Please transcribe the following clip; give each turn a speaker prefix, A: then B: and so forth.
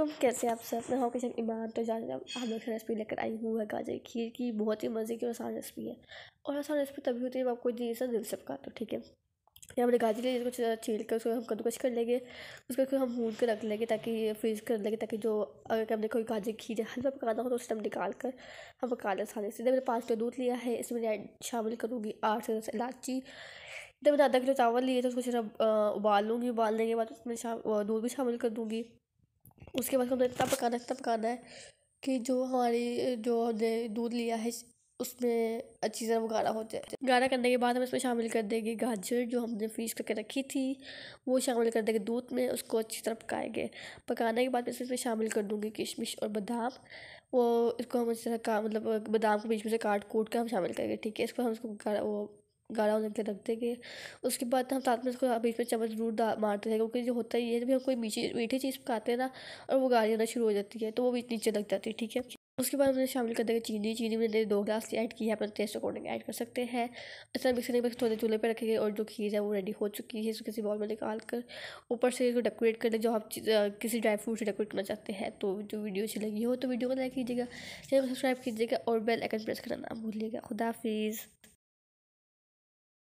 A: तो कैसे आप सब मैं हूँ किशन ईमान तो जान हम लोग रेसिपी लेकर आई हूँ है गाजर खीर की बहुत ही मज़े की और आसान रेसिपी है और आसान रेसिपी तभी होती है जब आपको जी से दिल से का तो ठीक है यहाँ हमने गाजर लिए कुछ छील कर उसको हम कद्दूकस कर लेंगे उसके फिर हम भून कर रख लेंगे ताकि फ्रीज कर लेंगे ताकि जो अगर हमने कोई गाजर खीर हल्का पकाना हो तो उस टाइम निकाल कर हम पका लें आसानी से मैंने पाँच किलो दूध लिया है इसमें मैं शामिल करूँगी आठ से दस इलायची जब मैंने आधा किलो चावल लिए तो उसको सिर्फ उबाल लूँगी उबालने के बाद उसमें दूध भी शामिल कर दूँगी उसके बाद हमने इतना पकाना इतना पकाना है कि जो हमारी जो हमने दूध लिया है उसमें अच्छी तरह वो गाढ़ा हो जाए गाढ़ा करने के बाद हम इसमें शामिल कर देंगे गाजर जो हमने फ्रीज करके रखी थी वो शामिल कर देंगे दूध में उसको अच्छी तरह पकाएंगे पकाने के बाद इसमें शामिल कर दूँगी किशमिश और बादाम वो इसको हम अच्छी तरह का मतलब बादाम को बीच में से काट कूट कर हम शामिल करेंगे ठीक है इसको हम इसको वो गाढ़ा होने के रखते थे उसके बाद हम साथ में उसको बीच में चम्मच जरूर मारते थे क्योंकि जो होता ही है जब हम कोई मीठी मीठी चीज़ खाते हैं ना और वो गाढ़ी होना शुरू हो जाती है तो वो भी नीचे लग जाती है ठीक है उसके बाद हमने शामिल कर देगा चीनी चीनी मैंने दो ग्लास ऐड की है अपने टेस्ट अकॉर्डिंग ऐड कर सकते हैं ऐसा मिक्सर नहीं बस थोड़े चूल्हे पर रखेंगे और जो खीर है वो रेडी हो चुकी है इसको किसी बॉल में निकाल कर ऊपर से इसको डेकोरेट कर दे जो आप किसी ड्राई फ्रूट से डेकोरेट करना चाहते हैं तो जो वीडियो अच्छी लगी हो तो वीडियो को लाइक कीजिएगा चैनल को सब्सक्राइब कीजिएगा और बेल आइकन प्रेस करना ना भूलिएगा खुदाफिज़